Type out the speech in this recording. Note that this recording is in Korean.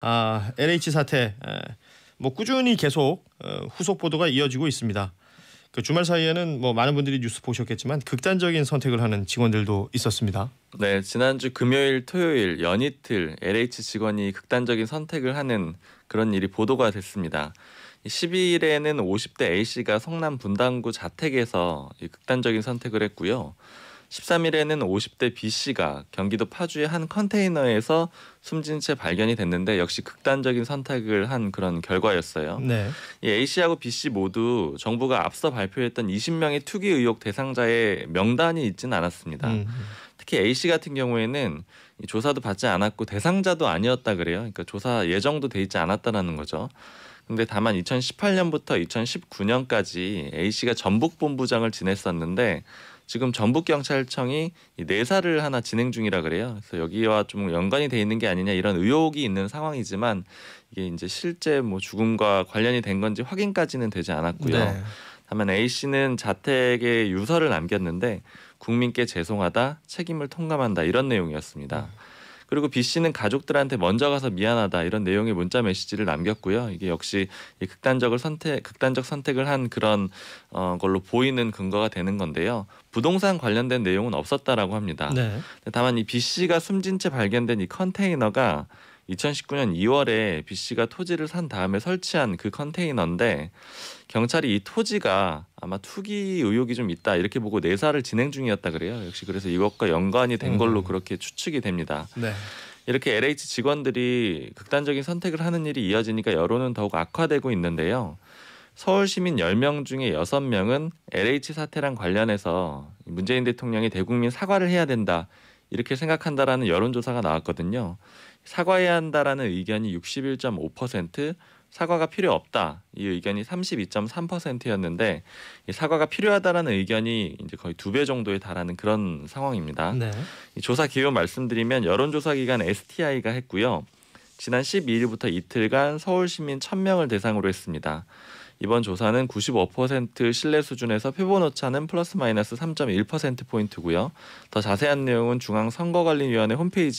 아, LH 사태 에, 뭐 꾸준히 계속 어, 후속 보도가 이어지고 있습니다. 그 주말 사이에는 뭐 많은 분들이 뉴스 보셨겠지만 극단적인 선택을 하는 직원들도 있었습니다. 네, 지난주 금요일, 토요일 연이틀 LH 직원이 극단적인 선택을 하는 그런 일이 보도가 됐습니다. 12일에는 50대 A 씨가 성남 분당구 자택에서 이 극단적인 선택을 했고요. 13일에는 50대 B 씨가 경기도 파주의 한 컨테이너에서 숨진 채 발견이 됐는데 역시 극단적인 선택을 한 그런 결과였어요. 네. 이 A 씨하고 B 씨 모두 정부가 앞서 발표했던 20명의 투기 의혹 대상자의 명단이 있지는 않았습니다. 음. 특히 A 씨 같은 경우에는 조사도 받지 않았고 대상자도 아니었다 그래요. 그러니까 조사 예정도 돼 있지 않았다라는 거죠. 근데 다만 2018년부터 2019년까지 A 씨가 전북 본부장을 지냈었는데 지금 전북 경찰청이 내사를 하나 진행 중이라 그래요. 그래서 여기와 좀 연관이 돼 있는 게 아니냐 이런 의혹이 있는 상황이지만 이게 이제 실제 뭐 죽음과 관련이 된 건지 확인까지는 되지 않았고요. 네. 다만 A 씨는 자택에 유서를 남겼는데 국민께 죄송하다, 책임을 통감한다 이런 내용이었습니다. 음. 그리고 B 씨는 가족들한테 먼저 가서 미안하다 이런 내용의 문자 메시지를 남겼고요. 이게 역시 이 극단적을 선택 극단적 선택을 한 그런 어, 걸로 보이는 근거가 되는 건데요. 부동산 관련된 내용은 없었다라고 합니다. 네. 다만 이 B 씨가 숨진 채 발견된 이 컨테이너가 2019년 2월에 B 씨가 토지를 산 다음에 설치한 그 컨테이너인데 경찰이 이 토지가 아마 투기 의혹이 좀 있다 이렇게 보고 내사를 진행 중이었다 그래요. 역시 그래서 이것과 연관이 된 걸로 음. 그렇게 추측이 됩니다. 네. 이렇게 LH 직원들이 극단적인 선택을 하는 일이 이어지니까 여론은 더욱 악화되고 있는데요. 서울 시민 10명 중에 6명은 LH 사태랑 관련해서 문재인 대통령이 대국민 사과를 해야 된다. 이렇게 생각한다라는 여론조사가 나왔거든요. 사과해야 한다라는 의견이 61.5%, 사과가 필요 없다 이 의견이 32.3%였는데 사과가 필요하다라는 의견이 이제 거의 두 배 정도에 달하는 그런 상황입니다. 네. 조사 기호 말씀드리면 여론조사 기관 STI가 했고요. 지난 12일부터 이틀간 서울 시민 1000명을 대상으로 했습니다. 이번 조사는 95% 신뢰 수준에서 표본오차는 플러스 마이너스 3.1% 포인트고요. 더 자세한 내용은 중앙선거관리위원회 홈페이지